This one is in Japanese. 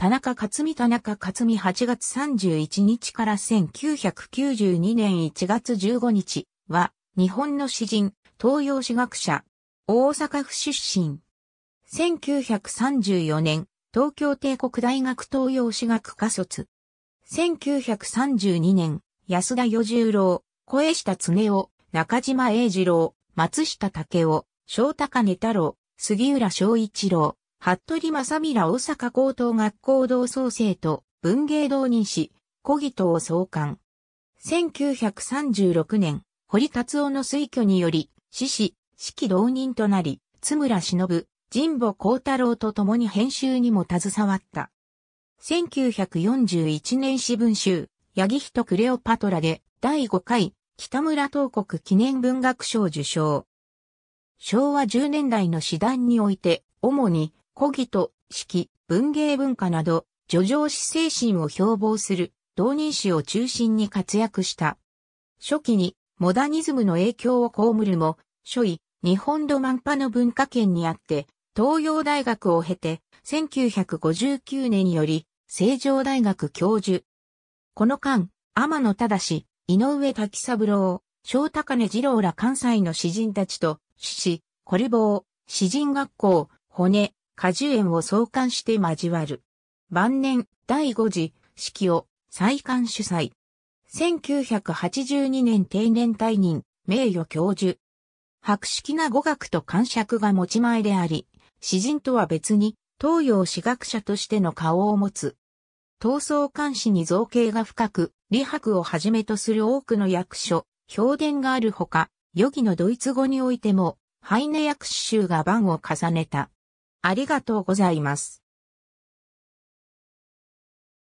田中克美田中克美8月31日から1992年1月15日は日本の詩人、東洋史学者、大阪府出身。1934年、東京帝国大学東洋史学科卒。1932年、安田与十郎、小下常夫、中島英二郎、松下武夫、翔高根太郎、杉浦翔一郎、服部正美ら大阪高等学校同窓生と文芸同人誌、小木を創刊。1936年、堀達夫の推挙により、志士、季同人となり、津村忍、神保幸太郎と共に編集にも携わった。1941年詩文集、八木人クレオパトラで第5回北村東国記念文学賞受賞。昭和10年代の詩壇において、主に古技と式、文芸文化など、叙情詩精神を標榜する、同人誌を中心に活躍した。初期に、モダニズムの影響を被るも、初位、日本土万派の文化圏にあって、東洋大学を経て、1959年により、成城大学教授。この間、天野忠、井上滝三郎、小高根二郎ら関西の詩人たちと、詩師、コリボー、詩人学校、骨、果樹園を創刊して交わる。晩年、第5次、式を再刊主催。1982年定年退任、名誉教授。博識な語学と感触が持ち前であり、詩人とは別に東洋史学者としての顔を持つ。闘争監視に造形が深く、李白をはじめとする多くの役所、評伝があるほか、余儀のドイツ語においても、ハイネ訳詩集が番を重ねた。ありがとうございます。